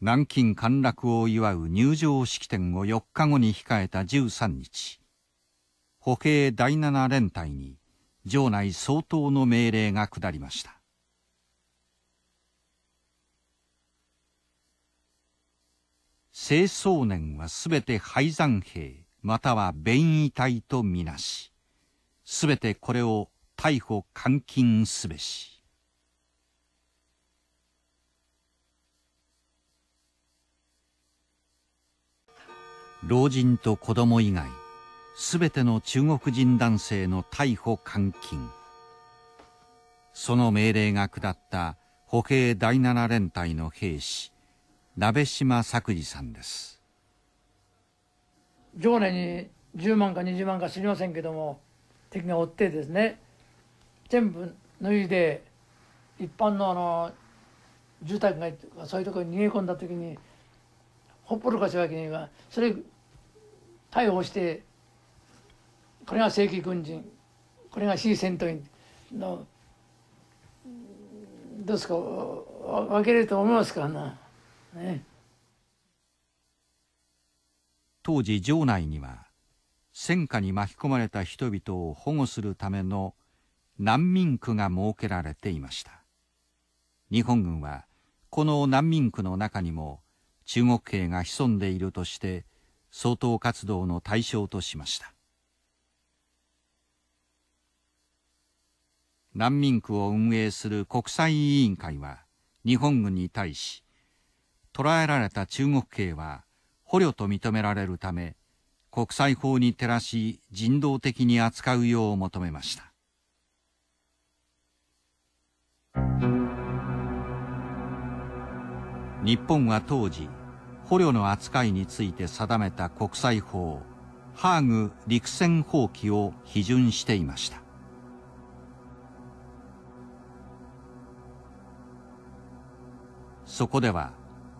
南京陥落を祝う入城式典を4日後に控えた13日歩兵第7連隊に城内総統の命令が下りました清掃年は全て廃山兵または便衣隊とみなし全てこれを逮捕監禁すべし。老人と子ども以外全ての中国人男性の逮捕監禁その命令が下った歩兵第7連隊の兵士鍋島作治さんです常年に10万か20万か知りませんけども敵が追ってですね全部脱いで一般のあの住宅街とかそういうところに逃げ込んだ時にほっぽろかしわけにはそれ逮捕してこれが正規軍人これが C 戦闘員のどうですか分けれると思いますからな、ね、当時城内には戦火に巻き込まれた人々を保護するための難民区が設けられていました日本軍はこの難民区の中にも中国兵が潜んでいるとして掃討活動の対象としました難民区を運営する国際委員会は日本軍に対し捕らえられた中国兵は捕虜と認められるため国際法に照らし人道的に扱うよう求めました日本は当時捕虜の扱いについて定めた国際法ハーグ陸戦放棄を批准していましたそこでは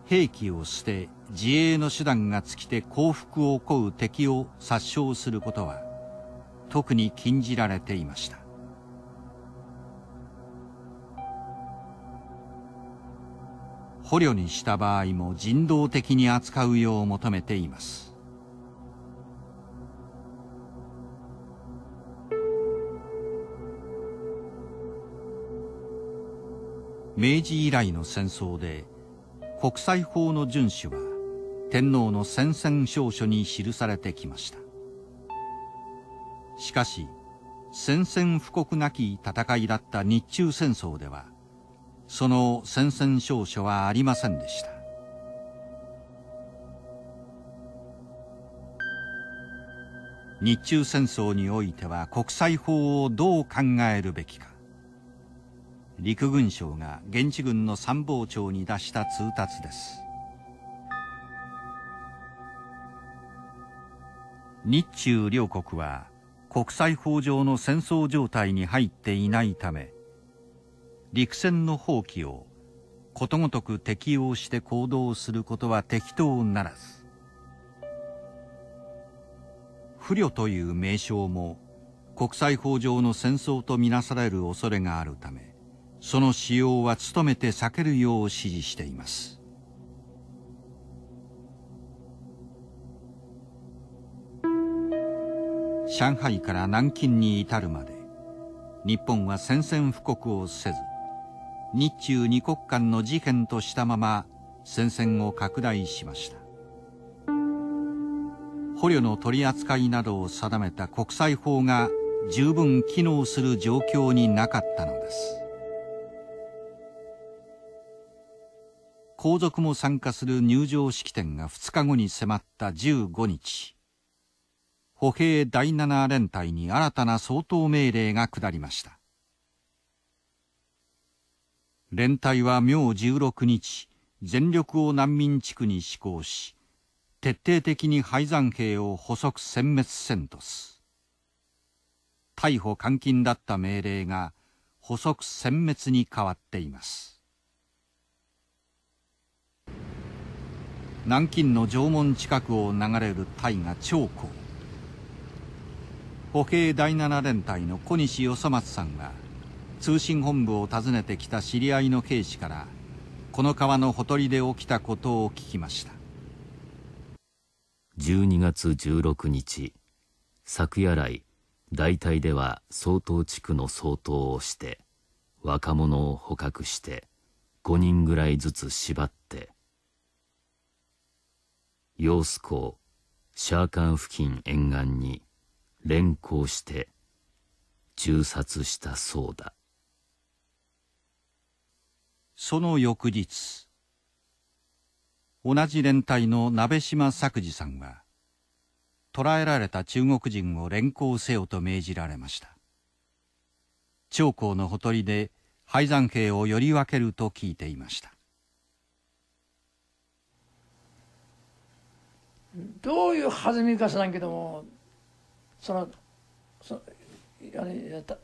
兵器を捨て自衛の手段が尽きて降伏を請う敵を殺傷することは特に禁じられていました捕虜にした場合も人道的に扱うよう求めています。明治以来の戦争で国際法の遵守は天皇の宣戦証書に記されてきましたしかし宣戦布告なき戦いだった日中戦争ではその戦々勝者はありませんでした日中戦争においては国際法をどう考えるべきか陸軍省が現地軍の参謀長に出した通達です日中両国は国際法上の戦争状態に入っていないため陸戦の放棄をことごとく適用して行動することは適当ならず不慮という名称も国際法上の戦争とみなされる恐れがあるためその使用は努めて避けるよう指示しています上海から南京に至るまで日本は宣戦布告をせず日中二国間の事件としたまま戦線を拡大しました捕虜の取り扱いなどを定めた国際法が十分機能する状況になかったのです皇族も参加する入場式典が2日後に迫った15日歩兵第7連隊に新たな掃討命令が下りました連隊は明16日全力を難民地区に施行し徹底的に敗山兵を捕捉殲滅せんとす逮捕監禁だった命令が捕捉殲滅に変わっています南京の城門近くを流れる大河長江歩兵第七連隊の小西与正松さんは通信本部を訪ねてきた知り合いの兵士からこの川のほとりで起きたことを聞きました12月16日昨夜来大隊では総統地区の総統をして若者を捕獲して5人ぐらいずつ縛って揚子港シャーカン付近沿岸に連行して銃殺したそうだその翌日同じ連隊の鍋島作治さんは捕らえられた中国人を連行せよと命じられました長江のほとりで廃山兵をより分けると聞いていましたどういう弾みか知らんけどもそのそ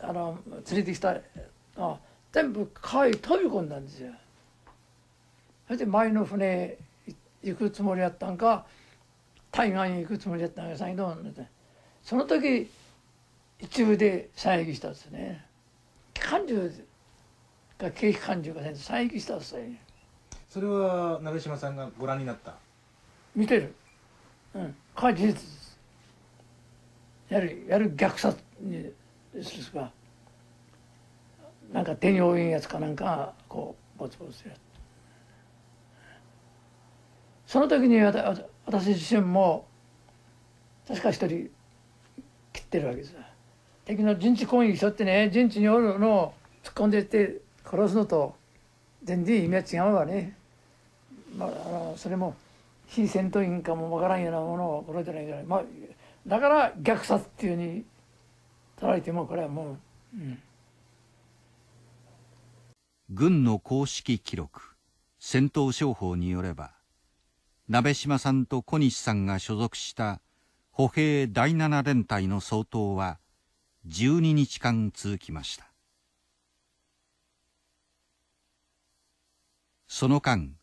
あの連れてきたあ全部川へ飛び込んだんですよ。それで前の船行くつもりやったんか対岸に行くつもりやったんかさどなんだその時一部で再起したんですね。機関銃が景気感情が再起したんですね。それは鍋島さんがご覧になった見てる。うん。これ事実です。やる、やる虐殺にするすか。なんか手に負いやつかなんかこうボツボツするその時に私自身も確か一人切ってるわけです敵の陣地攻撃しとってね陣地におるのを突っ込んでいって殺すのと全然意味は違うわね、まあ、あのそれも非戦闘員かもわからんようなものを殺えてないから、まあ、だから虐殺っていうふうに捉えてもこれはもう、うん軍の公式記録戦闘商法によれば鍋島さんと小西さんが所属した歩兵第7連隊の総統は12日間続きましたその間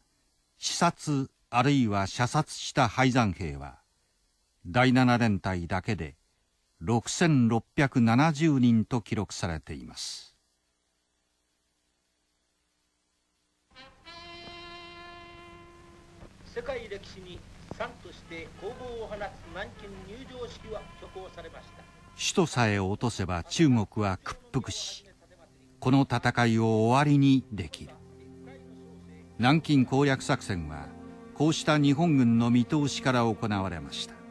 視察あるいは射殺した敗山兵は第7連隊だけで6670人と記録されています世界歴史に賛として攻防を放つ南京入場式は挙行されました首都さえ落とせば中国は屈服しこの戦いを終わりにできる南京攻略作戦はこうした日本軍の見通しから行われました